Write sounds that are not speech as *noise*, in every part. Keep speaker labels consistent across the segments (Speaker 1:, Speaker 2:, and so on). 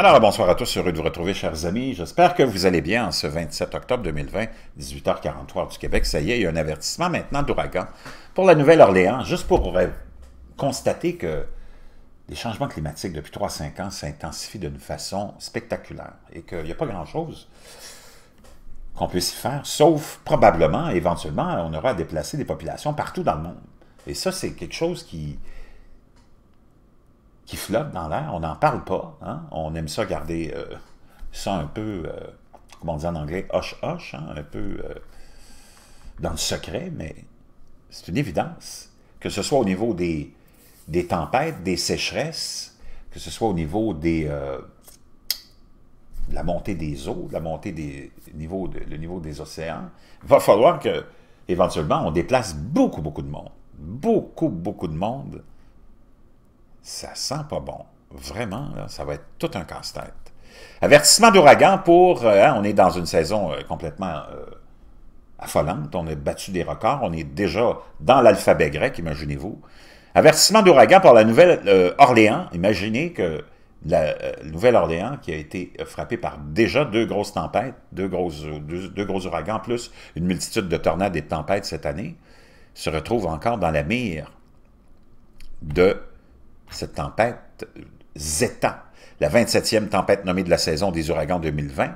Speaker 1: Alors, bonsoir à tous, heureux de vous retrouver, chers amis. J'espère que vous allez bien en ce 27 octobre 2020, 18h43 du Québec. Ça y est, il y a un avertissement maintenant d'ouragan pour la Nouvelle-Orléans, juste pour constater que les changements climatiques depuis 3-5 ans s'intensifient d'une façon spectaculaire et qu'il n'y a pas grand-chose qu'on puisse y faire, sauf probablement, éventuellement, on aura à déplacer des populations partout dans le monde. Et ça, c'est quelque chose qui, qui flottent dans l'air, on n'en parle pas. Hein. On aime ça garder euh, ça un peu, euh, comment on dit en anglais, hoche-hoche, hein, un peu euh, dans le secret, mais c'est une évidence. Que ce soit au niveau des, des tempêtes, des sécheresses, que ce soit au niveau des, de la montée des eaux, la montée des niveaux, de, le niveau des océans, va falloir que, éventuellement, on déplace beaucoup, beaucoup de monde. Beaucoup, beaucoup de monde ça sent pas bon. Vraiment, ça va être tout un casse-tête. Avertissement d'ouragan pour... Euh, hein, on est dans une saison euh, complètement euh, affolante. On a battu des records. On est déjà dans l'alphabet grec, imaginez-vous. Avertissement d'ouragan pour la Nouvelle-Orléans. Imaginez que la Nouvelle-Orléans, qui a été frappée par déjà deux grosses tempêtes, deux, deux gros ouragans, plus une multitude de tornades et de tempêtes cette année, se retrouve encore dans la mire de cette tempête Zeta, la 27e tempête nommée de la saison des ouragans 2020,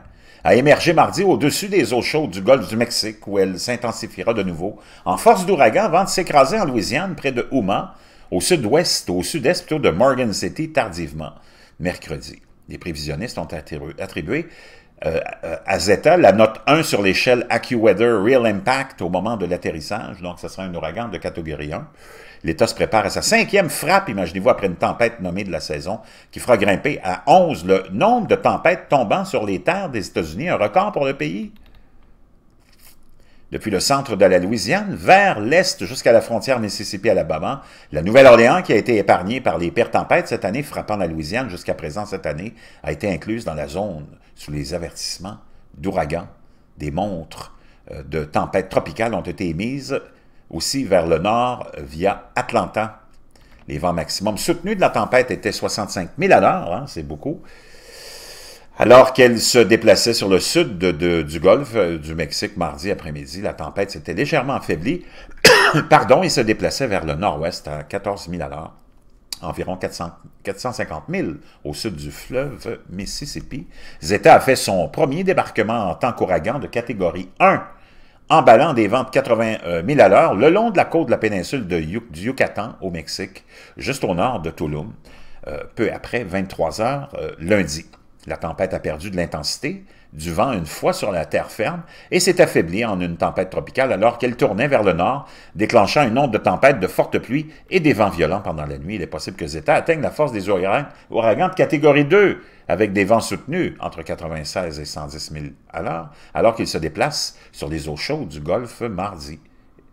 Speaker 1: a émergé mardi au-dessus des eaux chaudes du golfe du Mexique où elle s'intensifiera de nouveau en force d'ouragan avant de s'écraser en Louisiane près de Houma, au sud-ouest, au sud-est plutôt de Morgan City tardivement, mercredi. Les prévisionnistes ont attribué euh, à Zeta, la note 1 sur l'échelle AccuWeather Real Impact au moment de l'atterrissage, donc ce sera un ouragan de catégorie 1. L'État se prépare à sa cinquième frappe, imaginez-vous, après une tempête nommée de la saison, qui fera grimper à 11 le nombre de tempêtes tombant sur les terres des États-Unis, un record pour le pays. Depuis le centre de la Louisiane vers l'est jusqu'à la frontière Mississippi-Alabama, la Nouvelle-Orléans, qui a été épargnée par les pires tempêtes cette année frappant la Louisiane jusqu'à présent cette année, a été incluse dans la zone sous les avertissements d'ouragans. Des montres euh, de tempêtes tropicales ont été émises aussi vers le nord via Atlanta. Les vents maximums soutenus de la tempête étaient 65 000 à l'heure, hein, c'est beaucoup. Alors qu'elle se déplaçait sur le sud du golfe euh, du Mexique mardi après-midi, la tempête s'était légèrement affaiblie *coughs* pardon, et se déplaçait vers le nord-ouest à 14 000 à l'heure, environ 450 000 au sud du fleuve Mississippi. Zeta a fait son premier débarquement en tant qu'ouragan de catégorie 1 emballant des vents de 80 000 euh, à l'heure le long de la côte de la péninsule de du Yucatan au Mexique, juste au nord de Tulum, euh, peu après 23 heures lundi. La tempête a perdu de l'intensité du vent une fois sur la terre ferme et s'est affaiblie en une tempête tropicale alors qu'elle tournait vers le nord, déclenchant une onde de tempête de forte pluie et des vents violents pendant la nuit. Il est possible que Zeta atteigne la force des ouragans, de catégorie 2 avec des vents soutenus entre 96 et 110 000 à l'heure, alors qu'il se déplace sur les eaux chaudes du golfe mardi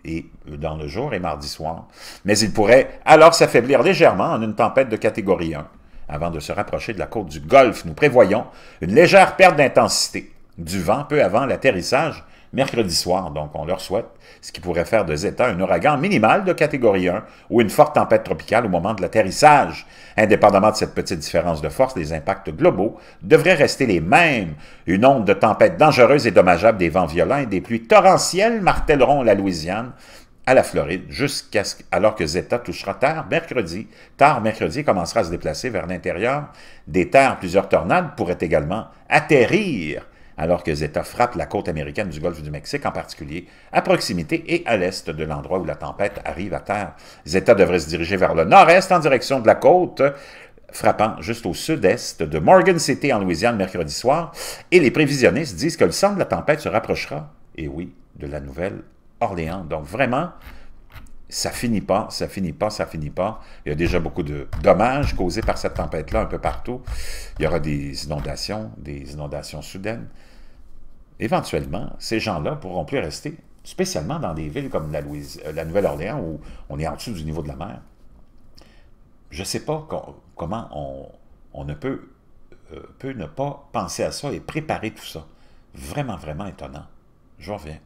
Speaker 1: et euh, dans le jour et mardi soir. Mais il pourrait alors s'affaiblir légèrement en une tempête de catégorie 1 avant de se rapprocher de la côte du Golfe. Nous prévoyons une légère perte d'intensité du vent peu avant l'atterrissage mercredi soir, donc on leur souhaite ce qui pourrait faire de Zeta un ouragan minimal de catégorie 1 ou une forte tempête tropicale au moment de l'atterrissage. Indépendamment de cette petite différence de force, les impacts globaux devraient rester les mêmes. Une onde de tempête dangereuse et dommageable des vents violents et des pluies torrentielles martelleront la Louisiane à la Floride, jusqu'à ce, alors que Zeta touchera tard mercredi. Tard mercredi, commencera à se déplacer vers l'intérieur des terres. Plusieurs tornades pourraient également atterrir alors que Zeta frappe la côte américaine du golfe du Mexique, en particulier à proximité et à l'est de l'endroit où la tempête arrive à terre. Zeta devrait se diriger vers le nord-est en direction de la côte, frappant juste au sud-est de Morgan City en Louisiane mercredi soir, et les prévisionnistes disent que le centre de la tempête se rapprochera, et oui, de la nouvelle Orléans. Donc vraiment, ça finit pas, ça finit pas, ça finit pas. Il y a déjà beaucoup de dommages causés par cette tempête-là un peu partout. Il y aura des inondations, des inondations soudaines. Éventuellement, ces gens-là pourront plus rester, spécialement dans des villes comme la, euh, Nouvelle-Orléans où on est en dessous du niveau de la mer. Je ne sais pas comment on, ne peut, euh, peut ne pas penser à ça et préparer tout ça. Vraiment, vraiment étonnant. Je reviens.